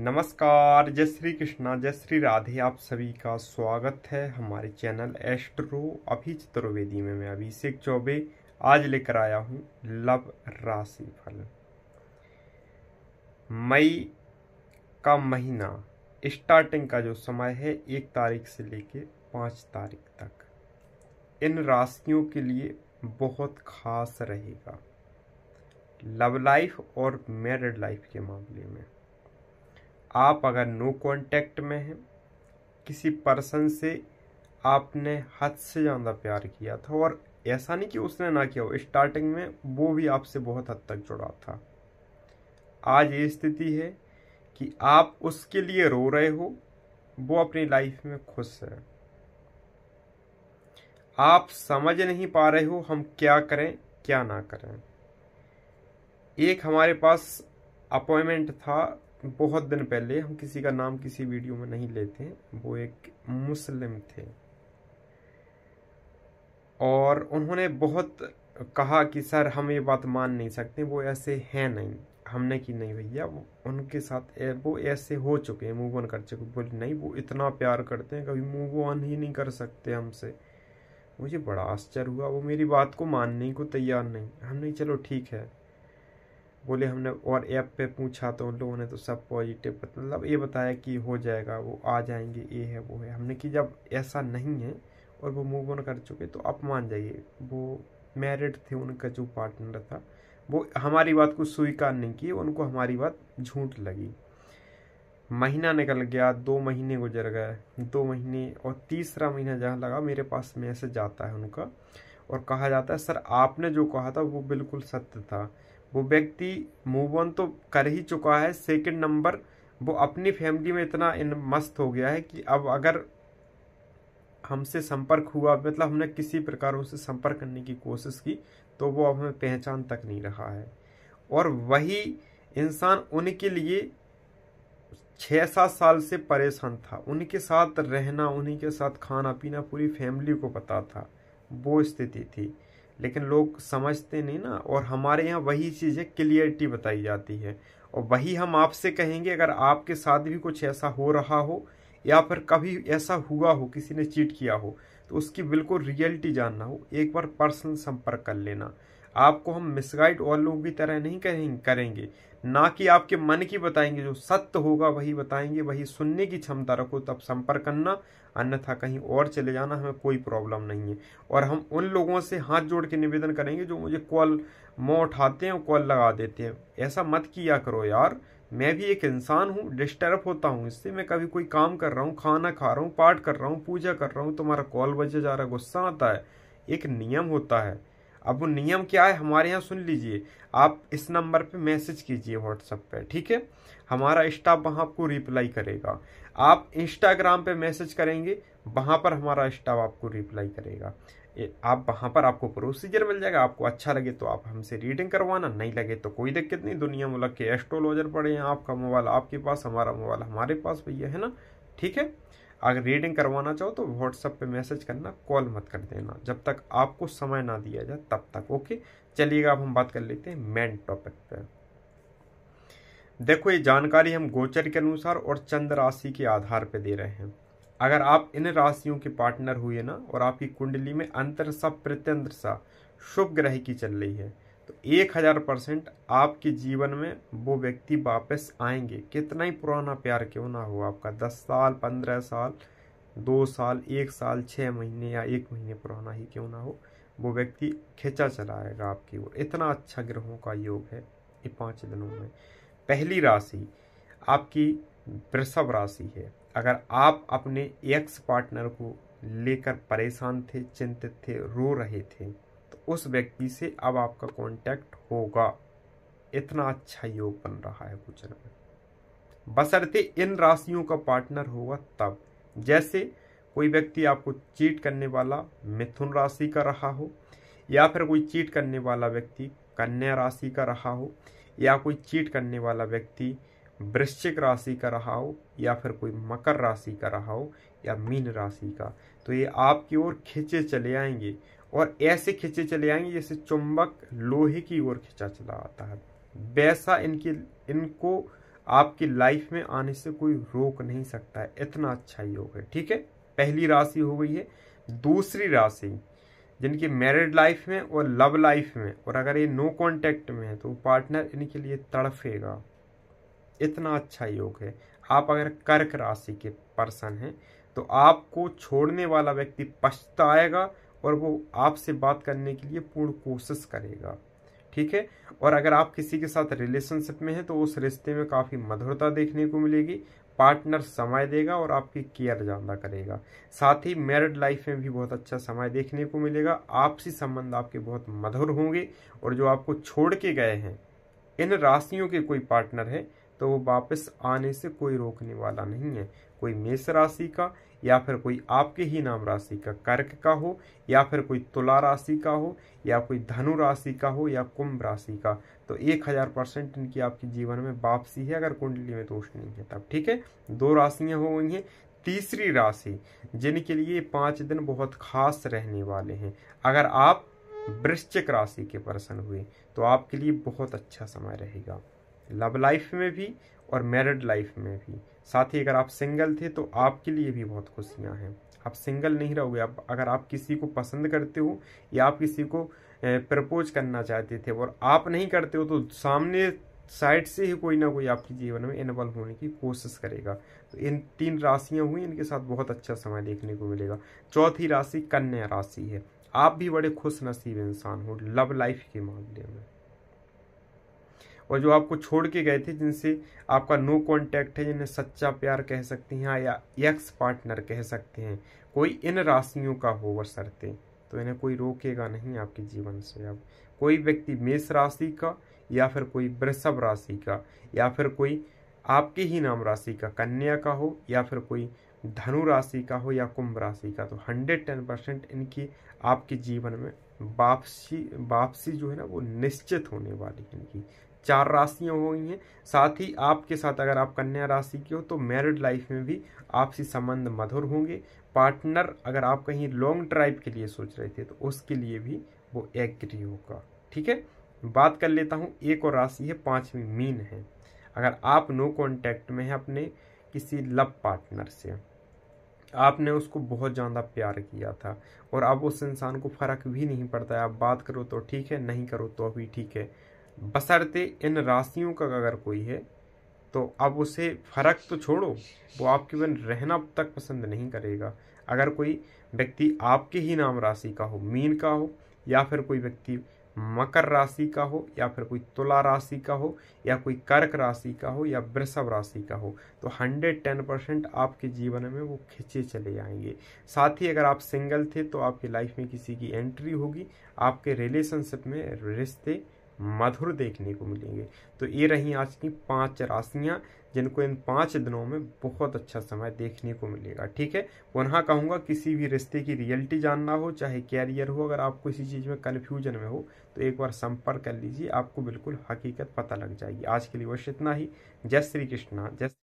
नमस्कार जय श्री कृष्णा जय श्री राधे आप सभी का स्वागत है हमारे चैनल एस्ट्रो अभी चतुर्वेदी में मैं अभिषेक चौबे आज लेकर आया हूँ लव राशि फल मई का महीना स्टार्टिंग का जो समय है एक तारीख से लेके पाँच तारीख तक इन राशियों के लिए बहुत खास रहेगा लव लाइफ और मैरिड लाइफ के मामले में आप अगर नो कांटेक्ट में हैं किसी पर्सन से आपने हद से ज़्यादा प्यार किया था और ऐसा नहीं कि उसने ना किया हो स्टार्टिंग में वो भी आपसे बहुत हद तक जुड़ा था आज ये स्थिति है कि आप उसके लिए रो रहे हो वो अपनी लाइफ में खुश है आप समझ नहीं पा रहे हो हम क्या करें क्या ना करें एक हमारे पास अपॉइंटमेंट था बहुत दिन पहले हम किसी का नाम किसी वीडियो में नहीं लेते वो एक मुस्लिम थे और उन्होंने बहुत कहा कि सर हम ये बात मान नहीं सकते वो ऐसे हैं नहीं हमने की नहीं भैया उनके साथ वो ऐसे हो चुके हैं मूव ऑन कर चुके बोले नहीं वो इतना प्यार करते हैं कभी मूव ऑन ही नहीं कर सकते हमसे मुझे बड़ा आश्चर्य हुआ वो मेरी बात को मानने को तैयार नहीं हमने चलो ठीक है बोले हमने और ऐप पे पूछा तो उन लोगों ने तो सब पॉजिटिव मतलब ये बताया कि हो जाएगा वो आ जाएंगे ये है वो है हमने कि जब ऐसा नहीं है और वो मूव ऑन कर चुके तो आप मान जाइए वो मैरिड थे उनका जो पार्टनर था वो हमारी बात को स्वीकार नहीं की उनको हमारी बात झूठ लगी महीना निकल गया दो महीने गुजर गए दो महीने और तीसरा महीना जहाँ लगा मेरे पास मैसेज आता है उनका और कहा जाता है सर आपने जो कहा था वो बिल्कुल सत्य था वो व्यक्ति मूव ऑन तो कर ही चुका है सेकंड नंबर वो अपनी फैमिली में इतना इन मस्त हो गया है कि अब अगर हमसे संपर्क हुआ मतलब हमने किसी प्रकार उनसे संपर्क करने की कोशिश की तो वो अब हमें पहचान तक नहीं रहा है और वही इंसान उनके लिए छः सात साल से परेशान था उनके साथ रहना उन्हीं के साथ खाना पीना पूरी फैमिली को पता था वो स्थिति थी लेकिन लोग समझते नहीं ना और हमारे यहाँ वही चीज़ें क्लियरिटी बताई जाती है और वही हम आपसे कहेंगे अगर आपके साथ भी कुछ ऐसा हो रहा हो या फिर कभी ऐसा हुआ हो किसी ने चीट किया हो तो उसकी बिल्कुल रियलिटी जानना हो एक बार पर्सनल संपर्क कर लेना आपको हम मिसगाइड और लोगों की तरह नहीं करेंगे करेंगे ना कि आपके मन की बताएंगे जो सत्य होगा वही बताएंगे वही सुनने की क्षमता रखो तब संपर्क करना अन्यथा कहीं और चले जाना हमें कोई प्रॉब्लम नहीं है और हम उन लोगों से हाथ जोड़ के निवेदन करेंगे जो मुझे कॉल मोह उठाते हैं और कॉल लगा देते हैं ऐसा मत किया करो यार मैं भी एक इंसान हूँ डिस्टर्ब होता हूँ इससे मैं कभी कोई काम कर रहा हूँ खाना खा रहा हूँ पाठ कर रहा हूँ पूजा कर रहा हूँ तुम्हारा कॉल बजे जा रहा है गुस्सा आता है एक नियम होता है अब वो नियम क्या है हमारे यहाँ सुन लीजिए आप इस नंबर पे मैसेज कीजिए व्हाट्सएप पे ठीक है हमारा स्टाफ वहाँ आपको रिप्लाई करेगा आप इंस्टाग्राम पे मैसेज करेंगे वहाँ पर हमारा स्टाफ आपको रिप्लाई करेगा आप वहाँ पर आपको प्रोसीजर मिल जाएगा आपको अच्छा लगे तो आप हमसे रीडिंग करवाना नहीं लगे तो कोई दिक्कत नहीं दुनिया में लग के एस्ट्रोलॉजर पड़े हैं आपका मोबाइल आपके पास हमारा मोबाइल हमारे पास भैया है ना ठीक है अगर रीडिंग करवाना चाहो तो व्हाट्सअप पे मैसेज करना कॉल मत कर देना जब तक आपको समय ना दिया जाए तब तक ओके चलिएगा अब हम बात कर लेते हैं मेन टॉपिक पे देखो ये जानकारी हम गोचर के अनुसार और चंद्र राशि के आधार पर दे रहे हैं अगर आप इन राशियों के पार्टनर हुए ना और आपकी कुंडली में अंतर सा प्रत्यंतर सा शुभ ग्रह की चल रही है एक हज़ार परसेंट आपके जीवन में वो व्यक्ति वापस आएंगे कितना ही पुराना प्यार क्यों ना हो आपका दस साल पंद्रह साल दो साल एक साल छः महीने या एक महीने पुराना ही क्यों ना हो वो व्यक्ति खेचा चला आएगा आपकी ओर इतना अच्छा ग्रहों का योग है ये पाँच दिनों में पहली राशि आपकी वृषभ राशि है अगर आप अपने एक्स पार्टनर को लेकर परेशान थे चिंतित थे रो रहे थे उस व्यक्ति से अब आपका कांटेक्ट होगा इतना अच्छा योग बन रहा है गोचर में बसरते इन राशियों का पार्टनर होगा तब जैसे कोई व्यक्ति आपको चीट करने वाला मिथुन राशि का रहा हो या फिर कोई चीट करने वाला व्यक्ति कन्या राशि का रहा हो या कोई चीट करने वाला व्यक्ति वृश्चिक राशि का रहा हो या फिर कोई मकर राशि का रहा हो या मीन राशि का तो ये आपकी ओर खींचे चले आएंगे और ऐसे खींचे चले आएंगे जैसे चुंबक लोहे की ओर खींचा चला आता है वैसा इनकी इनको आपकी लाइफ में आने से कोई रोक नहीं सकता है इतना अच्छा योग है ठीक है पहली राशि हो गई है दूसरी राशि जिनकी मैरिड लाइफ में और लव लाइफ में और अगर ये नो कांटेक्ट में है तो पार्टनर इनके लिए तड़फेगा इतना अच्छा योग है आप अगर कर्क राशि के पर्सन हैं तो आपको छोड़ने वाला व्यक्ति पछताएगा और वो आपसे बात करने के लिए पूर्ण कोशिश करेगा ठीक है और अगर आप किसी के साथ रिलेशनशिप में हैं तो उस रिश्ते में काफ़ी मधुरता देखने को मिलेगी पार्टनर समय देगा और आपकी केयर ज़्यादा करेगा साथ ही मैरिड लाइफ में भी बहुत अच्छा समय देखने को मिलेगा आपसी संबंध आपके बहुत मधुर होंगे और जो आपको छोड़ के गए हैं इन राशियों के कोई पार्टनर है तो वो वापस आने से कोई रोकने वाला नहीं है कोई मेष राशि का या फिर कोई आपके ही नाम राशि का कर्क का हो या फिर कोई तुला राशि का हो या कोई धनु राशि का हो या कुंभ राशि का तो एक हज़ार परसेंट इनकी आपके जीवन में वापसी है अगर कुंडली में दोष नहीं है तब ठीक है दो राशियाँ हो गई हैं तीसरी राशि जिनके लिए पाँच दिन बहुत खास रहने वाले हैं अगर आप वृश्चिक राशि के पर्सन हुए तो आपके लिए बहुत अच्छा समय रहेगा लव लाइफ में भी और मैरिड लाइफ में भी साथ ही अगर आप सिंगल थे तो आपके लिए भी बहुत खुशियाँ हैं आप सिंगल नहीं रहोगे आप अगर आप किसी को पसंद करते हो या आप किसी को प्रपोज करना चाहते थे और आप नहीं करते हो तो सामने साइड से ही कोई ना कोई आपके जीवन में इन्वॉल्व होने की कोशिश करेगा तो इन तीन राशियां हुई इनके साथ बहुत अच्छा समय देखने को मिलेगा चौथी राशि कन्या राशि है आप भी बड़े खुश नसीब इंसान हो लव लाइफ के मामले में और जो आपको छोड़ के गए थे जिनसे आपका नो कॉन्टैक्ट है जिन्हें सच्चा प्यार कह सकते हैं या एक्स पार्टनर कह सकते हैं कोई इन राशियों का हो बसरते तो इन्हें कोई रोकेगा नहीं आपके जीवन से अब कोई व्यक्ति मेष राशि का या फिर कोई वृषभ राशि का या फिर कोई आपके ही नाम राशि का कन्या का हो या फिर कोई धनु राशि का हो या कुंभ राशि का तो हंड्रेड टेन परसेंट इनकी आपके जीवन में वापसी वापसी जो है ना वो निश्चित होने वाली है इनकी चार राशियाँ हो गई हैं साथ ही आपके साथ अगर आप कन्या राशि के हो तो मैरिड लाइफ में भी आपसी संबंध मधुर होंगे पार्टनर अगर आप कहीं लॉन्ग ड्राइव के लिए सोच रहे थे तो उसके लिए भी वो एग्री होगा ठीक है बात कर लेता हूँ एक और राशि है पाँचवीं मीन है अगर आप नो कॉन्टैक्ट में हैं अपने किसी लव पार्टनर से आपने उसको बहुत ज़्यादा प्यार किया था और अब उस इंसान को फ़र्क भी नहीं पड़ता है आप बात करो तो ठीक है नहीं करो तो अभी ठीक है बसरते इन राशियों का अगर कोई है तो अब उसे फ़र्क तो छोड़ो वो आपके बन रहना अब तक पसंद नहीं करेगा अगर कोई व्यक्ति आपके ही नाम राशि का हो मीन का हो या फिर कोई व्यक्ति मकर राशि का हो या फिर कोई तुला राशि का हो या कोई कर्क राशि का हो या वृषभ राशि का हो तो हंड्रेड टेन परसेंट आपके जीवन में वो खिंचे चले जाएंगे साथ ही अगर आप सिंगल थे तो आपकी लाइफ में किसी की एंट्री होगी आपके रिलेशनशिप में रिश्ते मधुर देखने को मिलेंगे तो ये रही आज की पांच राशियाँ जिनको इन पाँच दिनों में बहुत अच्छा समय देखने को मिलेगा ठीक है पुनः कहूँगा किसी भी रिश्ते की रियलिटी जानना हो चाहे कैरियर हो अगर आप किसी चीज़ में कन्फ्यूजन में हो तो एक बार संपर्क कर लीजिए आपको बिल्कुल हकीकत पता लग जाएगी आज के लिए बस इतना ही जय श्री कृष्णा जय